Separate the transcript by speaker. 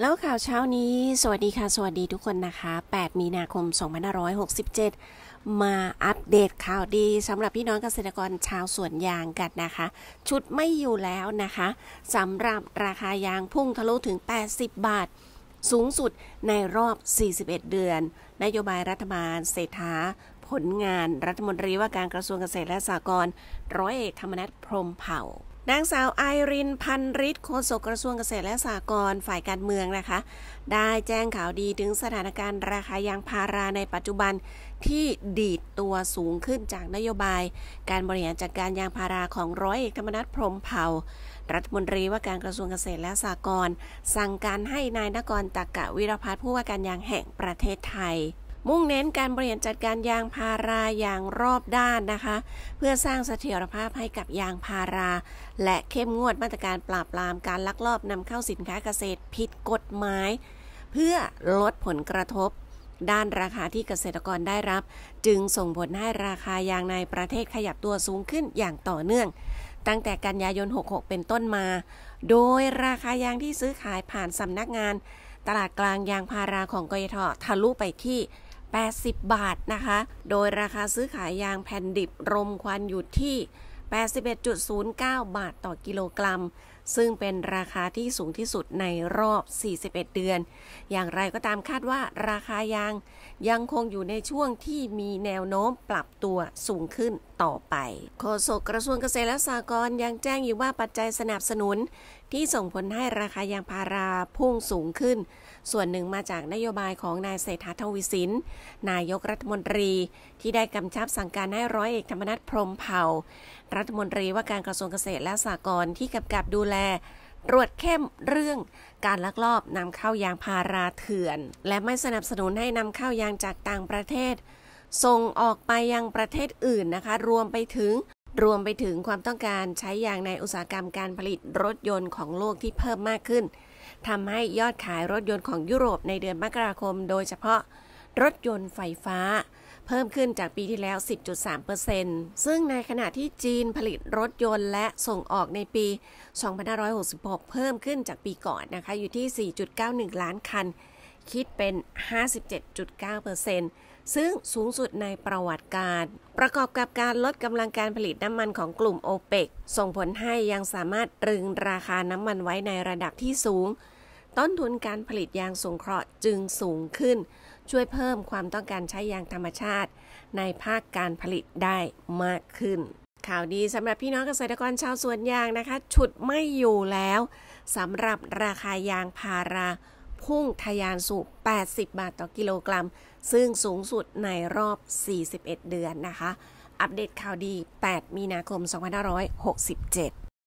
Speaker 1: แล้วข่าวเช้านี้สวัสดีค่ะ สวัสดีทุกคนนะคะ 8 มีนาคม 2567 มาอัปเดตข่าวดีสำหรับพี่น้องเกษตรกรชาวสวนยางกันนะคะ ชุดไม่อยู่แล้วนะคะ สำหรับราคายางพุ่งทะลุถึง 80 บาท สูงสุดในรอบ 41 เดือน นโยบายรัฐบาลเศรษฐาผลงานรัฐมนตรีว่าการกระทรวงเกษตรและสหกรณ์ร้อยเอกธรรมนัฐพรมเผ่านางสาวไอรินพันริศโฆษกกระทรวงเกษตรและสหกรณ์ฝ่ายการเมืองนะคะ ได้แจ้งข่าวดีถึงสถานการณ์ราคายางพาราในปัจจุบันที่ดีดตัวสูงขึ้นจากนโยบาย การบริหารจัดการยางพาราของร้อยเอกธรรมนัฐพรมเผ่า รัฐมนตรีว่าการกระทรวงเกษตรและสหกรณ์สั่งการให้นายนกรตักกะวิรพัฒน์ผู้ว่าการยางแห่งประเทศไทยมุ่งเน้น การบริหารจัดการยางพาราอย่างรอบด้านนะคะ เพื่อสร้างเสถียรภาพให้กับยางพาราและเข้มงวดมาตรการปราบปรามการลักลอบนำเข้าสินค้าเกษตรผิดกฎหมาย เพื่อลดผลกระทบ ด้านราคาที่เกษตรกรได้รับ จึงส่งผลให้ราคายางในประเทศขยับตัวสูงขึ้นอย่างต่อเนื่อง ตั้งแต่กันยายน 66เป็นต้นมา โดยราคายางที่ซื้อขายผ่านสำนักงาน ตลาดกลางยางพาราของกยททะลุไปที่80 บาทนะคะ โดยราคาซื้อขายยางแผ่นดิบ รมควัน อยู่ ที่ 81.09 บาทต่อกิโลกรัมซึ่งเป็นราคาที่สูงที่สุดในรอบ 41 เดือน อย่างไรก็ตามคาดว่าราคายาง ยังคงอยู่ในช่วงที่มีแนวโน้มปรับตัวสูงขึ้นต่อไปโฆษกกระทรวงเกษตรและสหกรณ์ยังแจ้งอยู่ว่าปัจจัยสนับสนุน ที่ส่งผลให้ราคายางพาราพุ่งสูงขึ้น ส่วนหนึ่งมาจากนโยบายของนายเศรษฐาทวีสิน นายกรัฐมนตรีที่ได้กำชับสั่งการให้ร้อยเอกธรรมนัฐพรมเผ่า รัฐมนตรีว่าการกระทรวงเกษตรและสหกรณ์ที่กำกับดูแลลตรวจเข้มเรื่องการลักลอบนำเข้ายางพาราเถื่อน และไม่สนับสนุนให้นำเข้ายางจากต่างประเทศ ส่งออกไปยังประเทศอื่นนะคะ รวมไปถึงรวมไปถึงความต้องการใช้ยางในอุตสาหกรรมการผลิตรถยนต์ของโลกที่เพิ่มมากขึ้นทำให้ยอดขายรถยนต์ของยุโรปในเดือนมกราคมโดยเฉพาะรถยนต์ไฟฟ้าเพิ่มขึ้นจากปีที่แล้ว 10.3%ซึ่งในขณะที่จีนผลิตรถยนต์และส่งออกในปี 2566 เพิ่มขึ้นจากปีก่อนนะคะ อยู่ที่ 4.91 ล้านคัน คิดเป็น 57.9%ซึ่งสูงสุดในประวัติการ ประกอบกับการลดกำลังการผลิตน้ำมันของกลุ่มโอเปกส่งผลให้ยังสามารถตรึงราคาน้ำมันไว้ในระดับที่สูงต้นทุนการผลิตยางสงเคราะห์จึงสูงขึ้น ช่วยเพิ่มความต้องการใช้ยางธรรมชาติ ในภาคการผลิตได้มากขึ้น ข่าวดีสำหรับพี่น้องเกษตรกรชาวสวนยางนะคะ ฉุดไม่อยู่แล้วสำหรับราคายางพาราพุ่งทะยานสู่ 80 บาทต่อกิโลกรัม ซึ่งสูงสุดในรอบ 41 เดือนนะคะ อัปเดตข่าวดี 8 มีนาคม 2567